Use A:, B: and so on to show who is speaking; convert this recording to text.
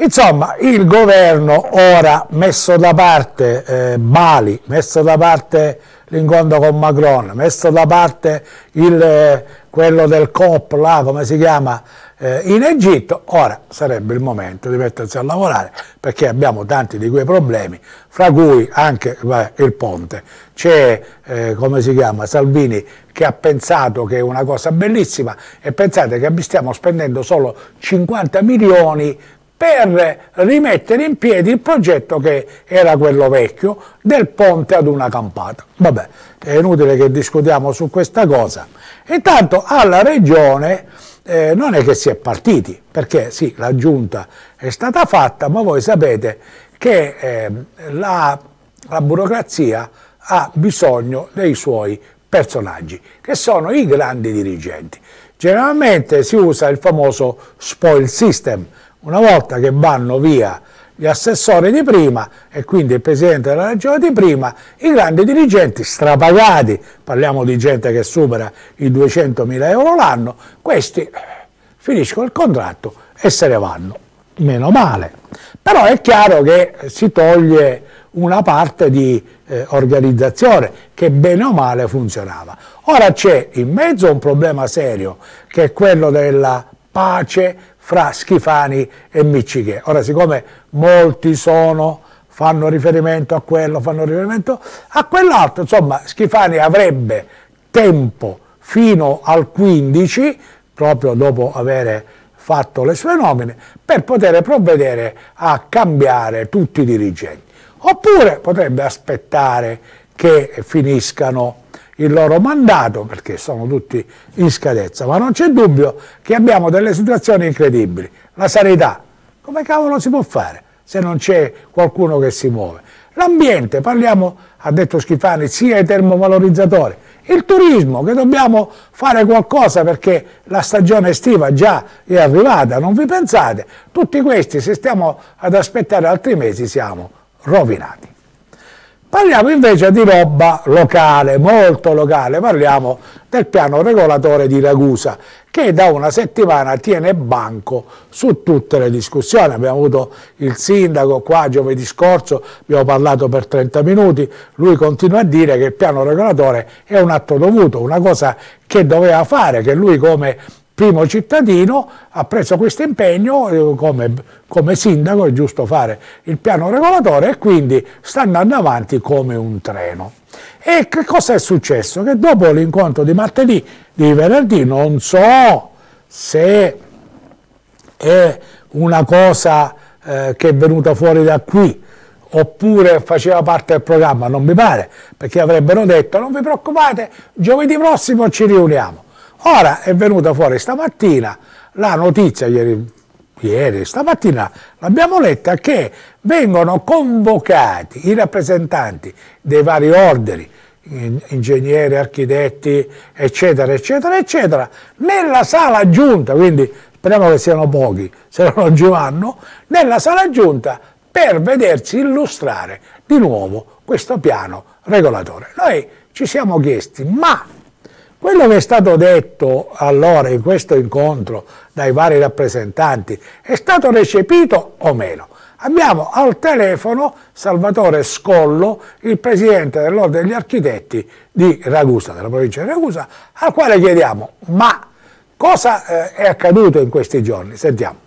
A: Insomma, il governo ora messo da parte eh, Bali, messo da parte l'incontro con Macron, messo da parte il, eh, quello del COP, là, come si chiama, eh, in Egitto, ora sarebbe il momento di mettersi a lavorare perché abbiamo tanti di quei problemi, fra cui anche beh, il ponte. C'è, eh, come si chiama, Salvini che ha pensato che è una cosa bellissima e pensate che stiamo spendendo solo 50 milioni per rimettere in piedi il progetto che era quello vecchio del ponte ad una campata. Vabbè, è inutile che discutiamo su questa cosa. Intanto alla regione eh, non è che si è partiti, perché sì, la giunta è stata fatta, ma voi sapete che eh, la, la burocrazia ha bisogno dei suoi personaggi, che sono i grandi dirigenti. Generalmente si usa il famoso spoil system, una volta che vanno via gli assessori di prima e quindi il presidente della regione di prima, i grandi dirigenti strapagati, parliamo di gente che supera i 200.000 euro l'anno, questi eh, finiscono il contratto e se ne vanno. Meno male. Però è chiaro che si toglie una parte di eh, organizzazione che bene o male funzionava. Ora c'è in mezzo un problema serio che è quello della pace fra Schifani e Miccichè. Ora, siccome molti sono, fanno riferimento a quello, fanno riferimento a quell'altro, insomma, Schifani avrebbe tempo fino al 15, proprio dopo aver fatto le sue nomine, per poter provvedere a cambiare tutti i dirigenti. Oppure potrebbe aspettare che finiscano il loro mandato perché sono tutti in scadenza, ma non c'è dubbio che abbiamo delle situazioni incredibili. La sanità, come cavolo si può fare se non c'è qualcuno che si muove? L'ambiente, parliamo, ha detto Schifani, sia i termovalorizzatori, il turismo, che dobbiamo fare qualcosa perché la stagione estiva già è arrivata, non vi pensate? Tutti questi, se stiamo ad aspettare altri mesi, siamo rovinati. Parliamo invece di roba locale, molto locale, parliamo del piano regolatore di Ragusa che da una settimana tiene banco su tutte le discussioni. Abbiamo avuto il sindaco qua giovedì scorso, abbiamo parlato per 30 minuti, lui continua a dire che il piano regolatore è un atto dovuto, una cosa che doveva fare, che lui come primo cittadino, ha preso questo impegno eh, come, come, sindaco, è giusto fare il piano regolatore e quindi sta andando avanti come un treno. E che cosa è successo? Che dopo l'incontro di martedì, di venerdì, non so se è una cosa eh, che è venuta fuori da qui, oppure faceva parte del programma, non mi pare, perché avrebbero detto non vi preoccupate, giovedì prossimo ci riuniamo. Ora è venuta fuori stamattina la notizia, ieri, ieri stamattina l'abbiamo letta, che vengono convocati i rappresentanti dei vari ordini, ingegneri, architetti, eccetera, eccetera, eccetera, nella sala giunta, quindi speriamo che siano pochi, se non ci vanno, nella sala giunta per vedersi illustrare di nuovo questo piano regolatore. Noi ci siamo chiesti, ma quello che è stato detto allora in questo incontro dai vari rappresentanti è stato recepito o meno? Abbiamo al telefono Salvatore Scollo, il presidente dell'Ordine degli Architetti di Ragusa, della provincia di Ragusa, al quale chiediamo ma cosa eh, è accaduto in questi giorni? Sentiamo.